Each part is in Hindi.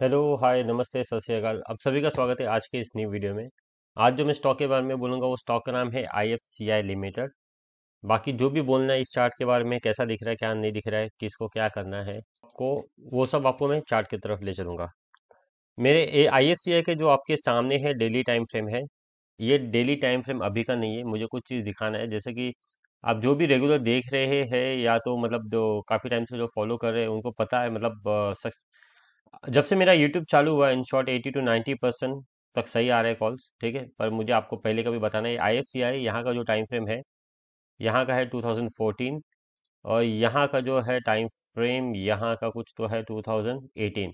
हेलो हाय नमस्ते सत श्रीकाल आप सभी का स्वागत है आज के इस न्यू वीडियो में आज जो मैं स्टॉक के बारे में बोलूंगा वो स्टॉक का नाम है आई लिमिटेड बाकी जो भी बोलना है इस चार्ट के बारे में कैसा दिख रहा है क्या नहीं दिख रहा है किसको क्या करना है आपको वो सब आपको मैं चार्ट की तरफ ले चलूँगा मेरे आई के जो आपके सामने है डेली टाइम फ्रेम है ये डेली टाइम फ्रेम अभी का नहीं है मुझे कुछ चीज़ दिखाना है जैसे कि आप जो भी रेगुलर देख रहे हैं या तो मतलब जो काफ़ी टाइम से जो फॉलो कर रहे हैं उनको पता है मतलब जब से मेरा यूट्यूब चालू हुआ in short eighty two ninety percent तक सही आ रहे हैं कॉल्स ठीक है पर मुझे आपको पहले कभी बताना है आई एफ सी आई यहाँ का जो टाइम फ्रेम है यहाँ का है 2014 और यहाँ का जो है टाइम फ्रेम यहाँ का कुछ तो है 2018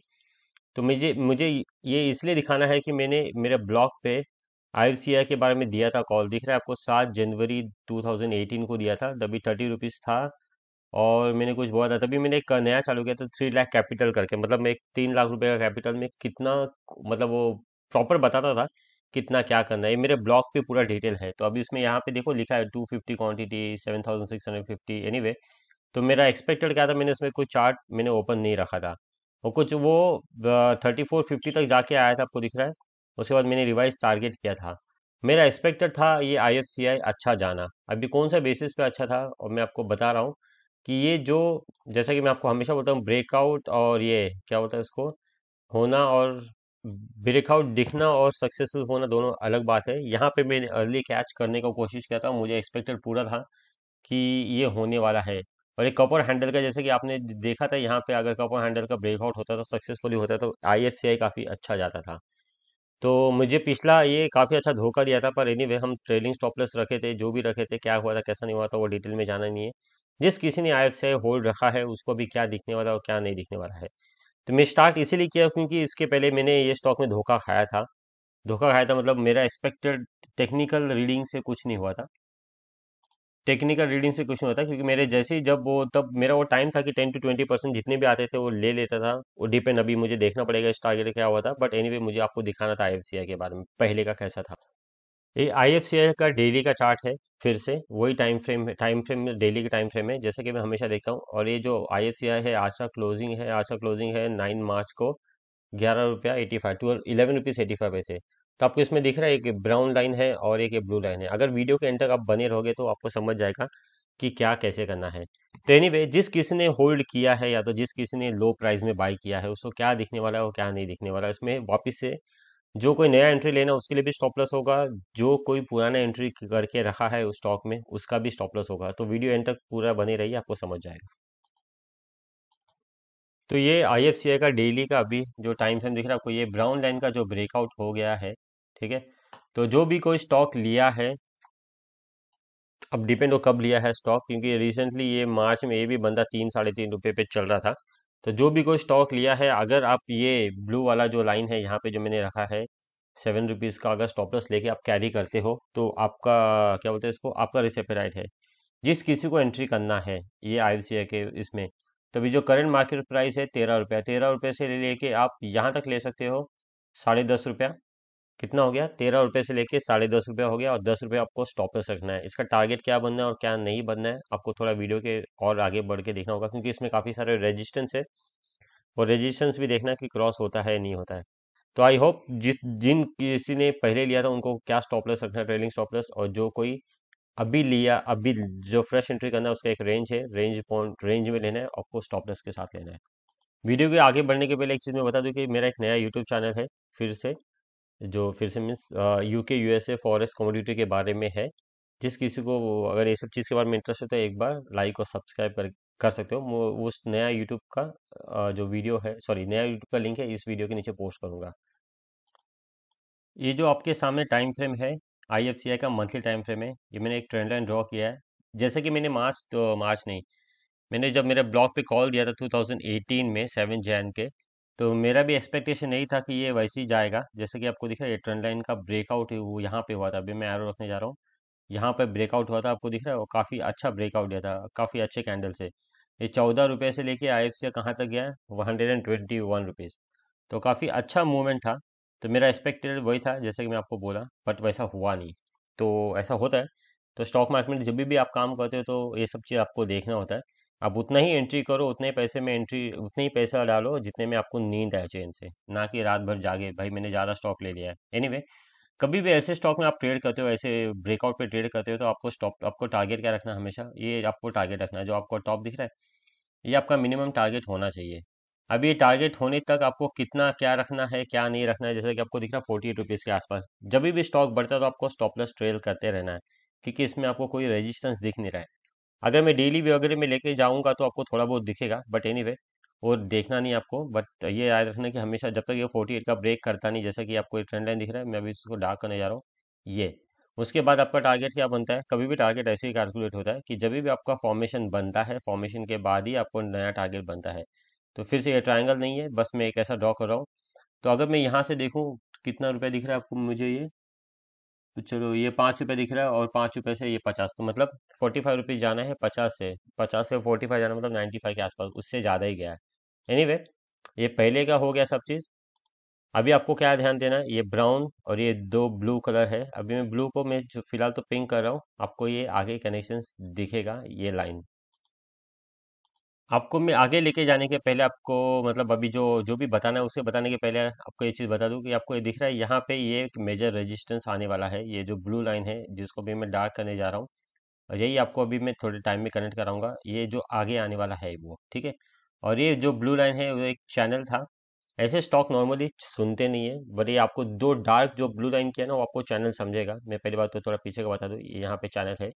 तो मुझे मुझे ये इसलिए दिखाना है कि मैंने मेरे ब्लॉग पे आई के बारे में दिया था कॉल दिख रहा है आपको सात जनवरी 2018 को दिया था तभी थर्टी रुपीज़ था और मैंने कुछ बहुत तभी मैंने एक नया चालू किया तो थ्री लाख कैपिटल करके मतलब मैं एक तीन लाख रुपए का कैपिटल में कितना मतलब वो प्रॉपर बताता था कितना क्या करना है ये मेरे ब्लॉग पे पूरा डिटेल है तो अभी इसमें यहाँ पे देखो लिखा है two fifty quantity seven thousand six hundred fifty anyway तो मेरा एक्सपेक्टेड क्या था मैंने उसमें कुछ चार्ट मैंने ओपन नहीं रखा था और कुछ वो थर्टी फोर फिफ्टी तक जाके आया था आपको दिख रहा है उसके बाद मैंने रिवाइज टारगेट किया था मेरा एक्सपेक्टेड था ये आई अच्छा जाना अभी कौन सा बेसिस पे अच्छा था और मैं आपको बता रहा हूँ कि ये जो जैसा कि मैं आपको हमेशा बोलता हूँ ब्रेकआउट और ये क्या बोलता है इसको होना और ब्रेकआउट दिखना और सक्सेसफुल होना दोनों अलग बात है यहाँ पे मैंने अर्ली कैच करने का कोशिश किया था मुझे एक्सपेक्टेड पूरा था कि ये होने वाला है और एक कपर हैंडल का जैसे कि आपने देखा था यहाँ पे अगर कपर हैंडल का ब्रेकआउट होता था सक्सेसफुली होता तो आई काफ़ी अच्छा जाता था तो मुझे पिछला ये काफ़ी अच्छा धोखा दिया था पर एनी anyway, हम ट्रेलिंग स्टॉपलेस रखे थे जो भी रखे थे क्या हुआ था कैसा नहीं हुआ था वो डिटेल में जाना नहीं है जिस किसी ने आयत से होल्ड रखा है उसको भी क्या दिखने वाला और क्या नहीं दिखने वाला है तो मैं स्टार्ट इसीलिए किया क्योंकि इसके पहले मैंने ये स्टॉक में धोखा खाया था धोखा खाया था मतलब मेरा एक्सपेक्टेड टेक्निकल रीडिंग से कुछ नहीं हुआ था टेक्निकल रीडिंग से कुछ नहीं होता क्योंकि मेरे जैसे ही जब वो तब मेरा वो टाइम था कि टेन टू ट्वेंटी परसेंट जितने भी आते थे वो ले लेता था वो डिपेंड अभी मुझे देखना पड़ेगा इस टारगेट क्या हुआ था बट एनीवे anyway, मुझे आपको दिखाना था आई के बारे में पहले का कैसा था ये आई का डेली का चार्ट है फिर से वही टाइम फ्रेम है टाइम फ्रेम में डेली के टाइम फ्रेम है जैसे कि मैं हमेशा देखता हूँ और ये जो आई है आज का क्लोजिंग है आज का क्लोजिंग है नाइन मार्च को ग्यारह रुपया eighty five twelve eleven rupees eighty five पैसे तो आपको इसमें दिख रहा है एक ब्राउन लाइन है और एक ब्लू लाइन है अगर वीडियो के एंड तक आप बने रहोगे तो आपको समझ जाएगा कि क्या कैसे करना है तो एनी anyway, जिस किसी ने होल्ड किया है या तो जिस किसी ने लो प्राइस में बाई किया है उसको क्या दिखने वाला है और क्या नहीं दिखने वाला है उसमें वापिस से जो कोई नया एंट्री लेना उसके लिए भी स्टॉप लॉस होगा जो कोई पुराना एंट्री करके रखा है उस स्टॉक में उसका भी स्टॉप लॉस होगा तो वीडियो एंड तक पूरा बने रहिए आपको समझ जाएगा तो ये आई का डेली का अभी जो टाइम फ्रेम दिख रहा है आपको ये ब्राउन लाइन का जो ब्रेकआउट हो गया है ठीक है तो जो भी कोई स्टॉक लिया है अब डिपेंड हो कब लिया है स्टॉक क्योंकि रिसेंटली ये मार्च में ये भी बंदा तीन साढ़े तीन रुपये पे चल रहा था तो जो भी कोई स्टॉक लिया है अगर आप ये ब्लू वाला जो लाइन है यहाँ पे जो मैंने रखा है सेवन रुपीज़ का अगर स्टॉप लॉस लेके आप कैरी करते हो तो आपका क्या बोलते हैं इसको आपका रिसेपेराइट है जिस किसी को एंट्री करना है ये आई के इसमें तो अभी जो करंट मार्केट प्राइस है तेरह रुपया तेरह रुपये से ले लेके आप यहाँ तक ले सकते हो साढ़े दस रुपया कितना हो गया तेरह रुपये से लेके साढ़े दस रुपये हो गया और दस रुपये आपको लॉस रखना है इसका टारगेट क्या बनना है और क्या नहीं बनना है आपको थोड़ा वीडियो के और आगे बढ़ के देखना होगा क्योंकि इसमें काफ़ी सारे रेजिस्टेंस है और रेजिस्टेंस भी देखना कि क्रॉस होता है नहीं होता है तो आई होप जिस जिन किसी ने पहले लिया था उनको क्या स्टॉपलेस रखना है ट्रेलिंग स्टॉपलेस और जो कोई अभी लिया अभी जो फ्रेश एंट्री करना है उसका एक रेंज है रेंज पॉइंट रेंज में लेना है आपको स्टॉपलेस के साथ लेना है वीडियो के आगे बढ़ने के पहले एक चीज़ मैं बता दूं कि मेरा एक नया यूट्यूब चैनल है फिर से जो फिर से means U K U S A forex commodity के बारे में है जिस किसी को अगर ये सब चीज़ के बारे में इंटरेस्ट है तो एक बार लाइक और सब्सक्राइब कर कर सकते हो उस नया यूट्यूब का जो वीडियो है सॉरी नया यूट्यूब का लिंक है इस वीडियो के नीचे पोस्ट करूँगा ये जो आपके सामने टाइम फ्रेम है आई का मंथली टाइम फ्रेम है ये मैंने एक ट्रेंड लाइन ड्रॉ किया है जैसे कि मैंने मार्च तो मार्च नहीं मैंने जब मेरे ब्लॉग पे कॉल दिया था 2018 में सेवन जैन के तो मेरा भी एक्सपेक्टेशन यही था कि ये वैसे ही जाएगा जैसे कि आपको दिख रहा है ये ट्रेंड लाइन का ब्रेकआउट वो यहाँ पे हुआ था अभी मैं एरो रखने जा रहा हूँ यहाँ पे ब्रेकआउट हुआ था आपको दिख रहा है वो काफ़ी अच्छा ब्रेकआउट दिया था काफ़ी अच्छे कैंडल से ये चौदह रुपये से लेके आई एफ सी कहाँ तक गया है one hundred and twenty one rupees तो काफ़ी अच्छा मूवमेंट था तो मेरा एक्सपेक्टेड वही था जैसे कि मैं आपको बोला बट वैसा हुआ नहीं तो ऐसा होता है तो स्टॉक मार्केट में जब भी आप काम करते हो तो ये सब चीज़ आपको देखना होता है आप उतना ही एंट्री करो उतने ही पैसे में एंट्री उतने ही पैसा डालो जितने में आपको नींद आए चैन से ना कि रात भर जागे भाई मैंने ज़्यादा स्टॉक ले लिया है एनी anyway, कभी भी ऐसे स्टॉक में आप ट्रेड करते हो ऐसे ब्रेकआउट पे ट्रेड करते हो तो आपको स्टॉप आपको टारगेट क्या रखना हमेशा ये आपको टारगेट रखना है जो आपको टॉप दिख रहा है ये आपका मिनिमम टारगेट होना चाहिए अब ये टारगेट होने तक आपको कितना क्या रखना है क्या नहीं रखना है जैसे कि आपको दिख रहा है फोर्टी रुपीज़ के आसपास जब भी स्टॉक बढ़ता है तो आपको स्टॉपलेस ट्रेल करते रहना है क्योंकि इसमें आपको कोई रेजिस्टेंस दिख नहीं रहा है अगर मैं डेली वगैरह में लेके जाऊँगा तो आपको थोड़ा बहुत दिखेगा बट एनी anyway, और देखना नहीं आपको बट ये याद रखना कि हमेशा जब तक ये फोर्टी एट का ब्रेक करता नहीं जैसा कि आपको ये ट्रेंड लाइन दिख रहा है मैं अभी इसको डार्क करने जा रहा हूँ ये उसके बाद आपका टारगेट क्या बनता है कभी भी टारगेट ऐसे ही कैलकुलेट होता है कि जब भी आपका फॉर्मेशन बनता है फॉर्मेशन के बाद ही आपको नया टारगेट बनता है तो फिर से ये ट्राइंगल नहीं है बस मैं एक ऐसा ड्रॉ कर रहा हूँ तो अगर मैं यहाँ से देखूँ कितना रुपया दिख रहा है आपको मुझे ये तो चलो ये पाँच रुपये दिख रहा है और पाँच रुपये से ये पचास तो मतलब फोर्टी फाइव रुपीज़ जाना है पचास से पचास से फोर्टी फाइव जाना मतलब नाइन्टी फाइव के आसपास उससे ज़्यादा ही गया है एनी anyway, ये पहले का हो गया सब चीज़ अभी आपको क्या ध्यान देना है ये ब्राउन और ये दो ब्लू कलर है अभी मैं ब्लू को मैं जो फिलहाल तो पिंक कर रहा हूँ आपको ये आगे कनेक्शन दिखेगा ये लाइन आपको मैं आगे लेके जाने के पहले आपको मतलब अभी जो जो भी बताना है उसे बताने के पहले आपको ये चीज़ बता दूं कि आपको ये दिख रहा है यहाँ पे ये एक मेजर रेजिस्टेंस आने वाला है ये जो ब्लू लाइन है जिसको भी मैं डार्क करने जा रहा हूँ और यही आपको अभी मैं थोड़े टाइम में कनेक्ट कराऊंगा ये जो आगे आने वाला है वो ठीक है और ये जो ब्लू लाइन है वो एक चैनल था ऐसे स्टॉक नॉर्मली सुनते नहीं है बट ये आपको दो डार्क जो ब्लू लाइन किया ना वो आपको चैनल समझेगा मैं पहली बार तो थोड़ा पीछे का बता दूँ यहाँ पे चैनल है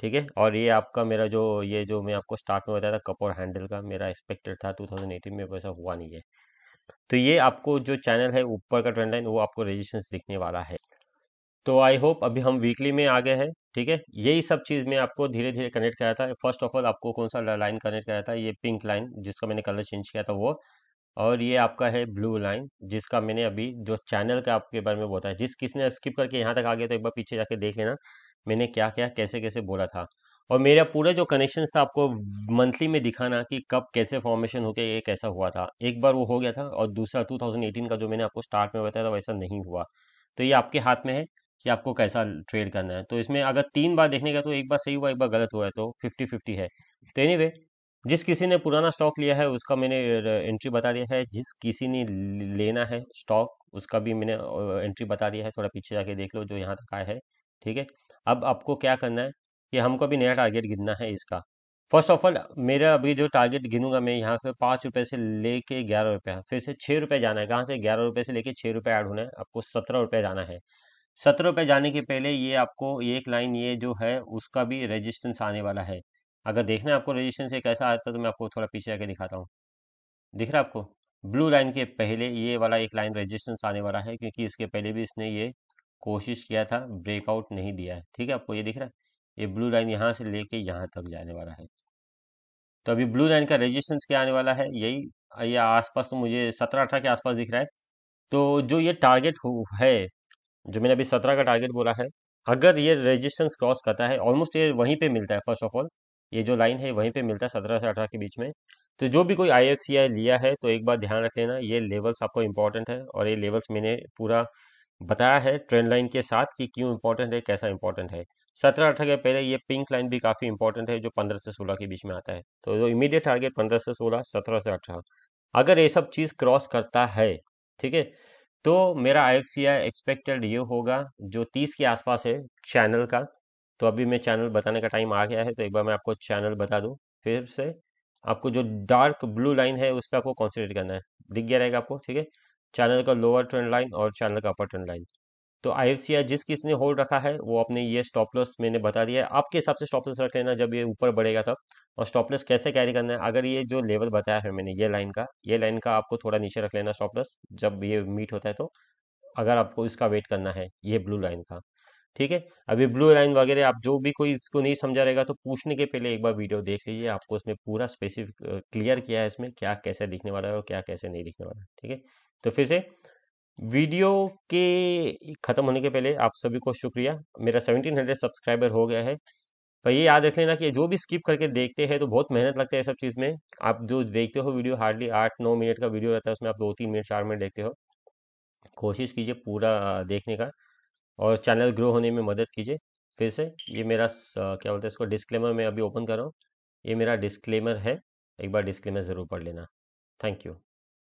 ठीक है और ये आपका मेरा जो ये जो मैं आपको स्टार्ट में बताया था कप और हैंडल का मेरा एक्सपेक्टेड था 2018 में वैसा हुआ नहीं है तो ये आपको जो चैनल है ऊपर का ट्रेंड लाइन वो आपको रेजिस्टेंस दिखने वाला है तो आई होप अभी हम वीकली में आ गए हैं ठीक है यही सब चीज़ मैं आपको धीरे धीरे कनेक्ट कराया था फर्स्ट ऑफ ऑल आपको कौन सा लाइन कनेक्ट कराया था ये पिंक लाइन जिसका मैंने कलर चेंज किया था वो और ये आपका है ब्लू लाइन जिसका मैंने अभी जो चैनल का आपके बारे में बताया जिस किसने स्किप करके यहाँ तक आ गया तो एक बार पीछे जाके देख लेना मैंने क्या क्या कैसे कैसे बोला था और मेरा पूरा जो कनेक्शन था आपको मंथली में दिखाना कि कब कैसे फॉर्मेशन होकर ये कैसा हुआ था एक बार वो हो गया था और दूसरा 2018 का जो मैंने आपको स्टार्ट में बताया था वैसा नहीं हुआ तो ये आपके हाथ में है कि आपको कैसा ट्रेड करना है तो इसमें अगर तीन बार देखने का तो एक बार सही हुआ एक बार गलत हुआ है तो फिफ्टी फिफ्टी है तो एनी जिस किसी ने पुराना स्टॉक लिया है उसका मैंने एंट्री बता दिया है जिस किसी ने लेना है स्टॉक उसका भी मैंने एंट्री बता दिया है थोड़ा पीछे जाके देख लो जो यहाँ तक आया है ठीक है अब आपको क्या करना है कि हमको भी नया टारगेट गिनना है इसका फर्स्ट ऑफ ऑल मेरा अभी जो टारगेट गिनूंगा मैं यहाँ पे पाँच रुपये से लेके ग्यारह रुपये फिर से छः रुपये जाना है कहाँ से ग्यारह रुपये से लेके छः रुपये ऐड होना है आपको सत्रह रुपये जाना है सत्रह रुपये जाने के पहले ये आपको एक लाइन ये जो है उसका भी रजिस्टेंस आने वाला है अगर देखना है आपको रजिस्टेंस एक ऐसा आता है तो मैं आपको थोड़ा पीछे आके दिखाता हूँ दिख रहा है आपको ब्लू लाइन के पहले ये वाला एक लाइन रजिस्टेंस आने वाला है क्योंकि इसके पहले भी इसने ये कोशिश किया था ब्रेकआउट नहीं दिया है ठीक है आपको ये दिख रहा है ये ब्लू लाइन यहाँ से लेके यहाँ तक जाने वाला है तो अभी ब्लू लाइन का रेजिस्टेंस क्या आने वाला है यही ये आसपास तो मुझे सत्रह अठारह के आसपास दिख रहा है तो जो ये टारगेट है जो मैंने अभी सत्रह का टारगेट बोला है अगर ये रेजिस्टेंस क्रॉस करता है ऑलमोस्ट ये वहीं पे मिलता है फर्स्ट ऑफ ऑल ये जो लाइन है वहीं पे मिलता है सत्रह से अठारह के बीच में तो जो भी कोई आई लिया है तो एक बार ध्यान रख लेना ये लेवल्स आपको इंपॉर्टेंट है और ये लेवल्स मैंने पूरा बताया है ट्रेन लाइन के साथ कि क्यों इंपॉर्टेंट है कैसा इंपॉर्टेंट है सत्रह अठारह के पहले ये पिंक लाइन भी काफ़ी इंपॉर्टेंट है जो पंद्रह से सोलह के बीच में आता है तो जो इमीडिएट टारगेट पंद्रह से सोलह सत्रह से अठारह अगर ये सब चीज़ क्रॉस करता है ठीक है तो मेरा आई एक्सपेक्टेड ये होगा जो तीस के आसपास है चैनल का तो अभी मैं चैनल बताने का टाइम आ गया है तो एक बार मैं आपको चैनल बता दूँ फिर से आपको जो डार्क ब्लू लाइन है उस पर आपको कॉन्सेंट्रेट करना है दिख गया रहेगा आपको ठीक है चैनल का लोअर ट्रेंड लाइन और चैनल का अपर ट्रेंड लाइन तो आई जिस किस ने होल्ड रखा है वो अपने ये स्टॉप लॉस मैंने बता दिया है आपके हिसाब से स्टॉप लॉस रख लेना जब ये ऊपर बढ़ेगा तब और स्टॉप लॉस कैसे कैरी करना है अगर ये जो लेवल बताया है मैंने ये लाइन का ये लाइन का आपको थोड़ा नीचे रख लेना स्टॉप लॉस जब ये मीट होता है तो अगर आपको इसका वेट करना है ये ब्लू लाइन का ठीक है अभी ब्लू लाइन वगैरह आप जो भी कोई इसको नहीं समझा रहेगा तो पूछने के पहले एक बार वीडियो देख लीजिए आपको उसमें पूरा स्पेसिफिक क्लियर किया है इसमें क्या कैसे दिखने वाला है और क्या कैसे नहीं दिखने वाला है ठीक है तो फिर से वीडियो के ख़त्म होने के पहले आप सभी को शुक्रिया मेरा सेवनटीन सब्सक्राइबर हो गया है पर ये याद रख लेना कि जो भी स्किप करके देखते हैं तो बहुत मेहनत लगता है सब चीज़ में आप जो देखते हो वीडियो हार्डली आठ नौ मिनट का वीडियो रहता है उसमें आप दो तीन मिनट चार मिनट देखते हो कोशिश कीजिए पूरा देखने का और चैनल ग्रो होने में मदद कीजिए फिर से ये मेरा क्या बोलते हैं इसको डिस्क्लेमर मैं अभी ओपन कर रहा हूँ ये मेरा डिस्क्लेमर है एक बार डिस्क्लेमर ज़रूर पढ़ लेना थैंक यू